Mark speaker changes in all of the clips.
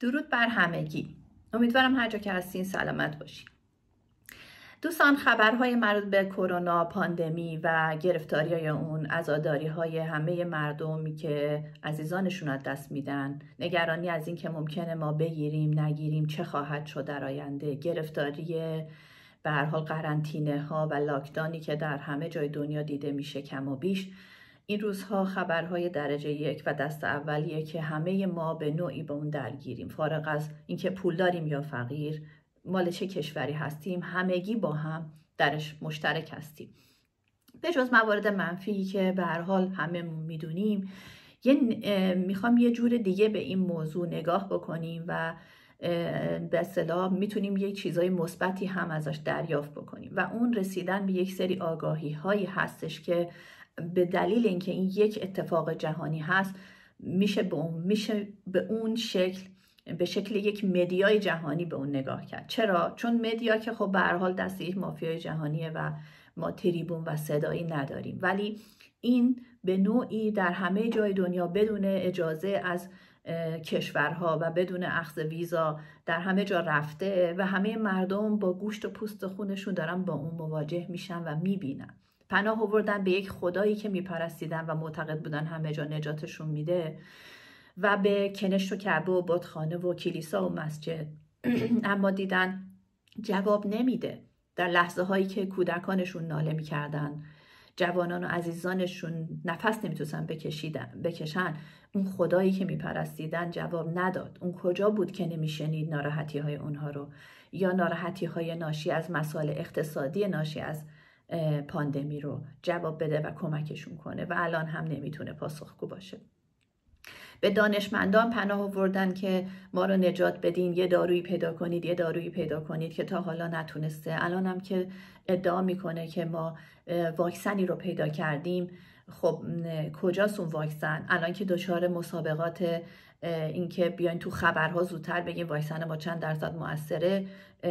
Speaker 1: درود بر همگی امیدوارم هر جا که هستین سلامت باشین دوستان خبرهای مربوط به کرونا پاندمی و گرفتاری های اون عزاداری های همه مردمی که عزیزانشون از دست میدن نگرانی از اینکه ممکنه ما بگیریم نگیریم چه خواهد شد در آینده گرفتاری به هر حال قرنطینه ها و لاکدانی که در همه جای دنیا دیده میشه کم و بیش این روزها خبرهای درجه یک و دست اولیه که همه ما به نوعی با اون درگیریم فارغ از اینکه پول داریم یا فقیر مال چه کشوری هستیم همگی با هم درش مشترک هستیم به جز موارد منفی که به هر حال همه میدونیم یه میخوام یه جور دیگه به این موضوع نگاه بکنیم و به اصطلاح میتونیم یه چیزای مثبتی هم ازش دریافت بکنیم و اون رسیدن به یک سری آگاهی هایی هستش که به دلیل اینکه این یک اتفاق جهانی هست میشه به اون, میشه به اون شکل به شکل یک مدیای جهانی به اون نگاه کرد چرا چون مدیا که خب به هر حال دست یک مافیای جهانیه و ما تریبون و صدایی نداریم ولی این به نوعی در همه جای دنیا بدون اجازه از کشورها و بدون اخذ ویزا در همه جا رفته و همه مردم با گوشت و پوست خونشون دارن با اون مواجه میشن و میبینن پناه آوردن به یک خدایی که میپرستیدن و معتقد بودن همه جا نجاتشون میده و به کنش و کعبه و بادخانه و کلیسا و مسجد اما دیدن جواب نمیده در لحظه هایی که کودکانشون ناله میکردن جوانان و عزیزانشون نفس نمیتونستن بکشن اون خدایی که میپرستیدن جواب نداد اون کجا بود که نمیشنید ناراحتی های اونها رو یا ناراحتی های ناشی از مسائل اقتصادی ناشی از پاندمی رو جواب بده و کمکشون کنه و الان هم نمیتونه پاسخگو باشه به دانشمندان پناه آوردن که ما رو نجات بدین یه دارویی پیدا کنید یه دارویی پیدا کنید که تا حالا نتونسته الان هم که ادعا میکنه که ما واکسنی رو پیدا کردیم خب کجاست اون واکسن الان که دچار مسابقات اینکه بیاین تو خبرها زودتر بگین واکسن ما چند درصد موثره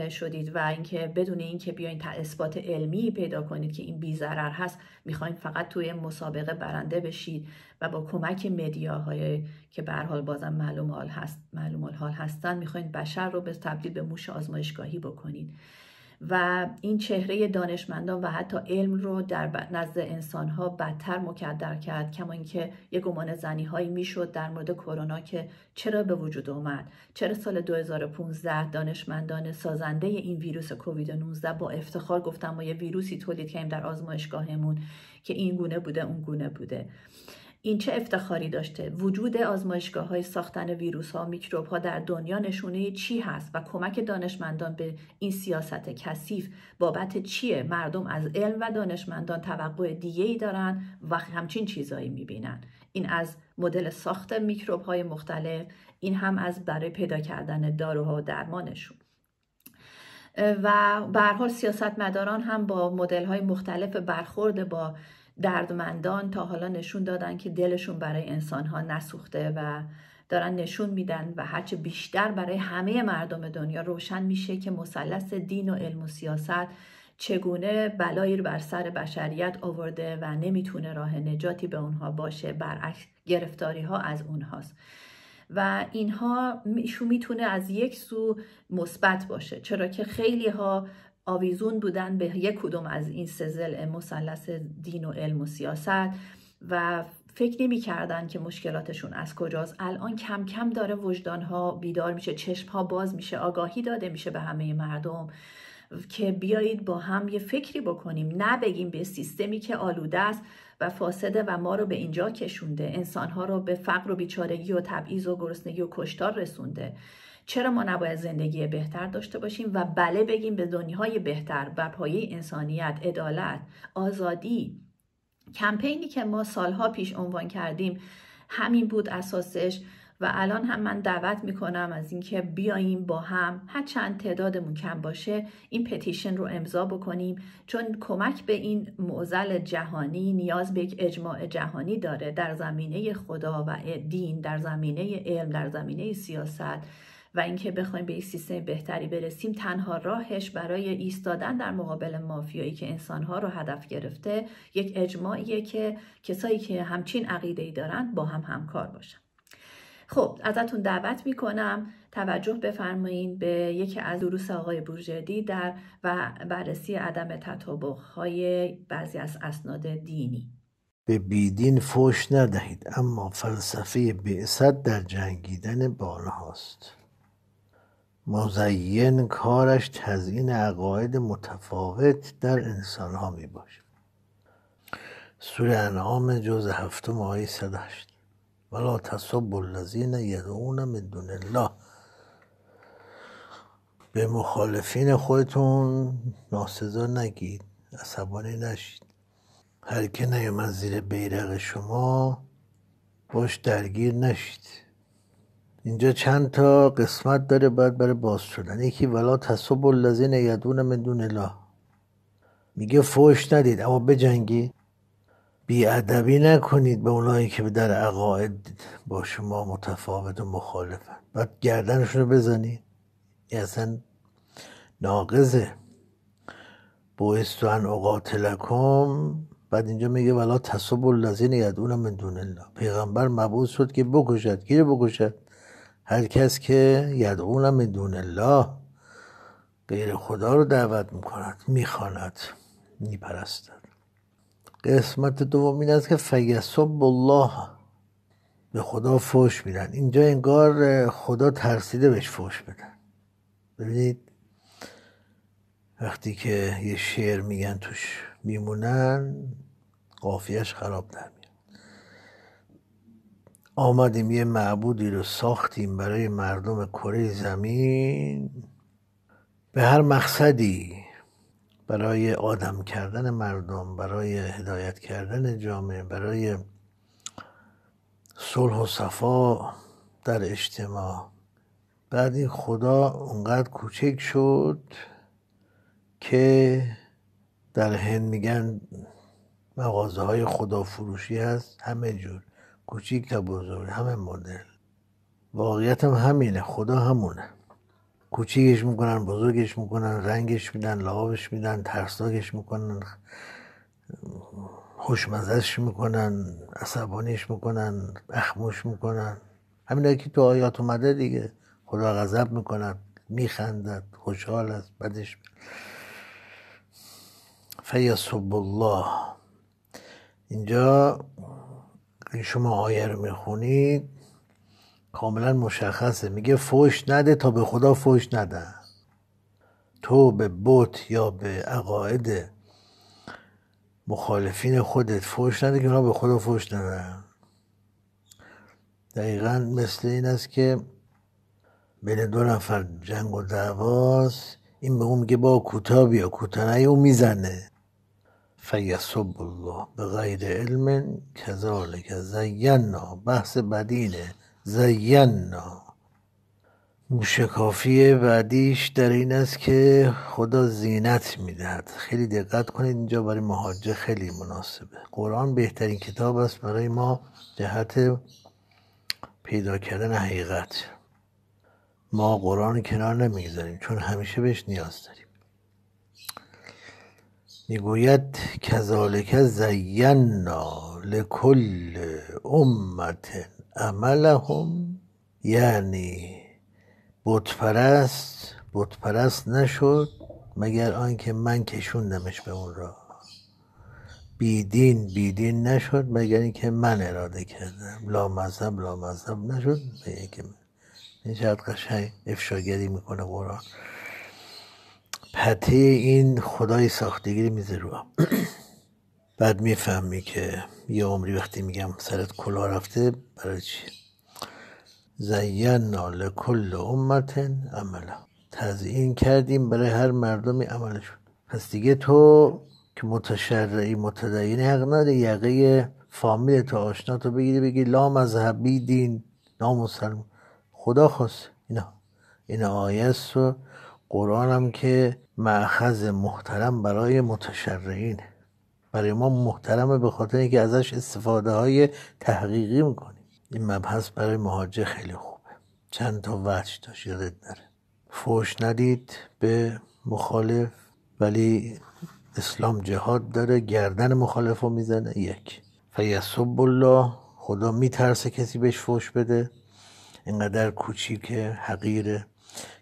Speaker 1: شدید و اینکه بدون اینکه بیاین تا اثبات علمی پیدا کنید که این بیزرر هست میخواین فقط توی مسابقه برنده بشید و با کمک مدیاهای که به حال بازم معلوم حال هست معلوم حال هستن میخواین بشر رو به تبدیل به موش آزمایشگاهی بکنید و این چهره دانشمندان و حتی علم رو در نزد انسانها بدتر مکدر کرد کما اینکه یه گمان زنی هایی میشد در مورد کرونا که چرا به وجود اومد چرا سال 2015 دانشمندان سازنده این ویروس کووید 19 با افتخار گفتن ما یه ویروسی تولید کردیم در آزمایشگاهمون که این گونه بوده اون گونه بوده این چه افتخاری داشته وجود آزمایشگاه های ساختن ویروس ها و میکروب ها در دنیا نشونه چی هست و کمک دانشمندان به این سیاست کثیف بابت چیه مردم از علم و دانشمندان توقع دیگه ای دارن و همچین چیزایی میبینن این از مدل ساخت میکروب های مختلف این هم از برای پیدا کردن داروها و درمانشون و به حال مداران هم با مدل های مختلف برخورد با دردمندان تا حالا نشون دادن که دلشون برای انسانها نسوخته و دارن نشون میدن و هرچه بیشتر برای همه مردم دنیا روشن میشه که مثلث دین و علم و سیاست چگونه بلایی رو بر سر بشریت آورده و نمیتونه راه نجاتی به اونها باشه برعکس گرفتاری ها از اونهاست و اینها شو میتونه از یک سو مثبت باشه چرا که خیلی ها آویزون بودن به یک کدوم از این سه ضلع مثلث دین و علم و سیاست و فکر نمی کردن که مشکلاتشون از کجاست الان کم کم داره وجدانها بیدار میشه چشمها باز میشه آگاهی داده میشه به همه مردم که بیایید با هم یه فکری بکنیم نه بگیم به سیستمی که آلوده است و فاسده و ما رو به اینجا کشونده انسانها رو به فقر و بیچارگی و تبعیض و گرسنگی و کشتار رسونده چرا ما نباید زندگی بهتر داشته باشیم و بله بگیم به دنیای بهتر بر پایه انسانیت عدالت آزادی کمپینی که ما سالها پیش عنوان کردیم همین بود اساسش و الان هم من دعوت میکنم از اینکه بیاییم با هم هر چند تعدادمون کم باشه این پتیشن رو امضا بکنیم چون کمک به این معزل جهانی نیاز به یک اجماع جهانی داره در زمینه خدا و دین در زمینه علم در زمینه سیاست و اینکه بخوایم به یک سیستم بهتری برسیم تنها راهش برای ایستادن در مقابل مافیایی که انسانها رو هدف گرفته یک اجماعیه که کسایی که همچین عقیده ای دارند با هم همکار باشن خب ازتون دعوت میکنم توجه بفرمایید به یکی از دروس آقای بورژدی در و بررسی عدم تطابق های بعضی از اسناد
Speaker 2: دینی به بیدین فوش ندهید اما فلسفه بعثت در جنگیدن با آنهاست مزین کارش تزین عقاید متفاوت در انسان ها می باشه. سوره انعام جز هفتم آیه 108 ولا تصب الذین یدعون من دون الله به مخالفین خودتون ناسزا نگید عصبانی نشید هر که نیومد زیر بیرق شما باش درگیر نشید اینجا چند قسمت داره بعد برای باز شدن یکی ولا تصب الذین یدون من دون الله میگه فوش ندید اما بی بیادبی نکنید به اونایی که در عقاید با شما متفاوت و مخالف بعد گردنشون رو بزنید این اصلا ناقضه بوستو ان اقاتلکم بعد اینجا میگه ولا تصب الذین یدعون من دون الله پیغمبر مبعوث شد که بکشد گیر بکشد هر کس که یدعون من دون الله غیر خدا رو دعوت میکند میخواند میپرستد قسمت دوم این است که فیصب الله به خدا فوش میدن اینجا انگار خدا ترسیده بهش فوش بدن ببینید وقتی که یه شعر میگن توش میمونن قافیش خراب در آمدیم یه معبودی رو ساختیم برای مردم کره زمین به هر مقصدی برای آدم کردن مردم برای هدایت کردن جامعه برای صلح و صفا در اجتماع بعد این خدا اونقدر کوچک شد که در هند میگن مغازه های خدا فروشی هست همه جور کوچیک تا بزرگ همه مدل واقعیت هم همینه خدا همونه کوچیکش میکنن بزرگش میکنن رنگش میدن لعابش میدن ترسناکش میکنن خوشمزش میکنن عصبانیش میکنن اخموش میکنن همین که تو آیات اومده دیگه خدا غضب میکند میخندد خوشحال است بدش فیصب الله اینجا شما آیه رو میخونید کاملا مشخصه میگه فوش نده تا به خدا فوش نده تو به بت یا به عقاید مخالفین خودت فوش نده که اونا به خدا فوش نده دقیقا مثل این است که بین دو نفر جنگ و دعواست این به اون میگه با کوتاه بیا کوتاه او میزنه فیصب الله به غیر علم کذالک زینا بحث بدینه زینا موشکافی بعدیش در این است که خدا زینت میدهد خیلی دقت کنید اینجا برای مهاجه خیلی مناسبه قرآن بهترین کتاب است برای ما جهت پیدا کردن حقیقت ما قرآن کنار نمیگذاریم چون همیشه بهش نیاز داریم میگوید کذالک زینا لکل امت عملهم یعنی بتپرست بتپرست نشد مگر آنکه من کشوندمش به اون را بیدین بیدین نشد مگر اینکه من اراده کردم لا مذهب لا مذهب نشد به این چقدر قشنگ افشاگری میکنه قرآن پته این خدای ساختگی میزه رو بعد میفهمی که یه عمری وقتی میگم سرت کلا رفته برای چی زینا لکل امت عملا تزیین کردیم برای هر مردمی عملشون پس دیگه تو که متشرعی متدینی حق نداری یقه فامیل تو آشنا تو بگیری بگی لا مذهبی دین مسلم خدا خواست اینا این آیه است و قرآن هم که معخذ محترم برای متشرعینه برای ما محترمه به خاطر اینکه ازش استفاده های تحقیقی میکنیم این مبحث برای مهاجر خیلی خوبه چند تا وجه داشت یادت نره فوش ندید به مخالف ولی اسلام جهاد داره گردن مخالف رو میزنه یک فیسب الله خدا میترسه کسی بهش فوش بده اینقدر کوچیکه حقیره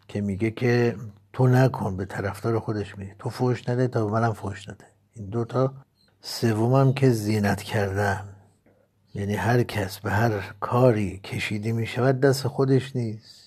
Speaker 2: که میگه که تو نکن به طرفدار خودش میگه تو فوش نده تا منم فوش نده این دوتا سومم که زینت کردم یعنی هر کس به هر کاری کشیده میشود دست خودش نیست